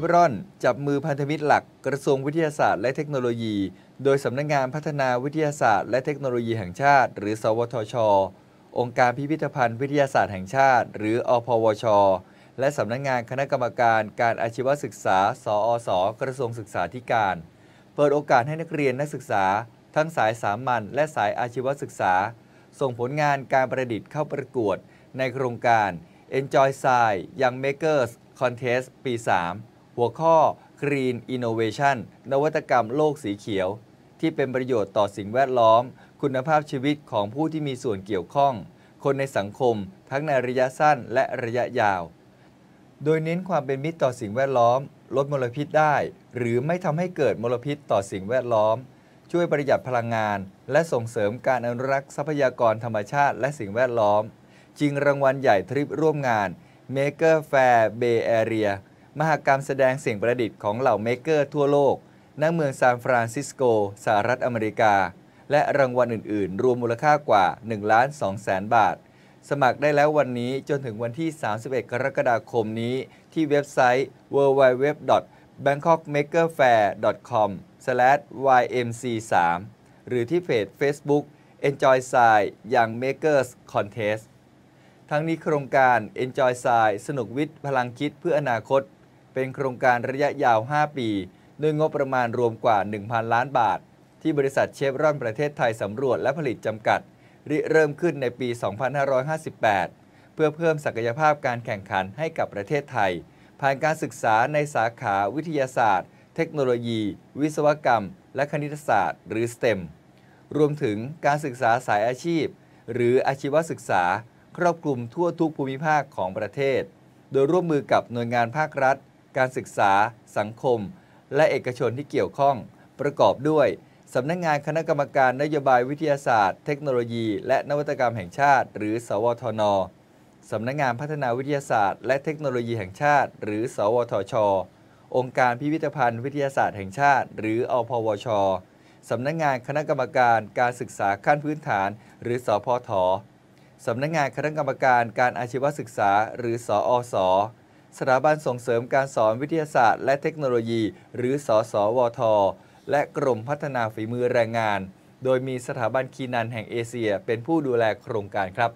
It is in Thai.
เฟรอนจับมือพันธมิตรหลักกระทรวงวิทยาศาสตร์และเทคโนโลยี โดยสำนักงงานพัฒนาวิทยาศาสตร์ และเทคโนโลยีแห่งชาติ หรือ สวทช องค์การพิพิธภัณฑ์วิทยาศาสตร์แห่งชาติ หรืออพวช และสำนักงงานคณะกรรมการการอาชีวศึกษา สอสกระทรวงศึกษาธิการ เปิดโอกาสให้นักเรียนนักศึกษา ทั้งสายสามัญและสายอาชีวศึกษา ส่งผลงานการประดิษฐ์เข้าประกวดในโครงการ Enjoy Science Young Makers Contest ปี3หัวข้อ Green Innovation นวัตกรรมโลกสีเขียว ที่เป็นประโยชน์ต่อสิ่งแวดล้อม คุณภาพชีวิตของผู้ที่มีส่วนเกี่ยวข้อง คนในสังคมทั้งในระยะสั้นและระยะยาว โดยเน้นความเป็นมิตรต่อสิ่งแวดล้อม ลดมลพิษได้หรือไม่ทำให้เกิดมลพิษต่อสิ่งแวดล้อม ช่วยประหยัดพลังงาน และส่งเสริมการอนุรักษ์ทรัพยากรธรรมชาติและสิ่งแวดล้อมจิงรางวัลใหญ่ทริปร่วมงาน Maker Fair Bay Area มหกรรมแสดงสิ่งประดิษฐ์ของเหล่าเมกเกอร์ทั่วโลก ณ เมืองซานฟรานซิสโก สหรัฐอเมริกา และรางวัลอื่น ๆ รวมมูลค่ากว่า 1 ล้าน 2 แสนบาท สมัครได้แล้ววันนี้จนถึงวันที่ 31 กรกฎาคมนี้ที่เว็บไซต์ www.bangkokmakerfair.com/ymc3 หรือที่เพจ Facebook Enjoy s i อย่าง Makers Contest ทั้งนี้โครงการ Enjoy s i สนุกวิทย์พลังคิดเพื่ออนาคตเป็นโครงการระยะยาว 5 ปีด้วยงบประมาณรวมกว่า 1,000 ล้านบาท ที่บริษัทเชฟรอนประเทศไทยสำรวจและผลิตจำกัด ริเริ่มขึ้นในปี 2558 เพื่อเพิ่มศักยภาพการแข่งขันให้กับประเทศไทย ผ่านการศึกษาในสาขาวิทยาศาสตร์ เทคโนโลยี วิศวกรรม และคณิตศาสตร์ หรือ STEM รวมถึงการศึกษาสายอาชีพ หรืออาชีวศึกษา ครอบคลุมทั่วทุกภูมิภาคของประเทศ โดยร่วมมือกับหน่วยงานภาครัฐการศึกษา สังคม และเอกชนที่เกี่ยวข้อง ประกอบด้วยสำนักงงานคณะกรรมการนโยบายวิทยาศาสตร์ เทคโนโลยี และนวัตกรรมแห่งชาติ หรือ สวทนสำนักงงานพัฒนาวิทยาศาสตร์และเทคโนโลยีแห่งชาติ หรือ สวทช องค์การพิพิธภัณฑ์วิทยาศาสตร์แห่งชาติ หรืออพวชสำนักงงานคณะกรรมการการศึกษาขั้นพื้นฐาน หรือสพทสำนักงงานคณะกรรมการการอาชีวศึกษา หรือสอสสถาบันส่งเสริมการสอนวิทยาศาสตร์ และเทคโนโลยี หรือสอสวท และกรมพัฒนาฝีมือแรงงาน โดยมีสถาบันคีนันแห่งเอเชีย เป็นผู้ดูแลโครงการครับ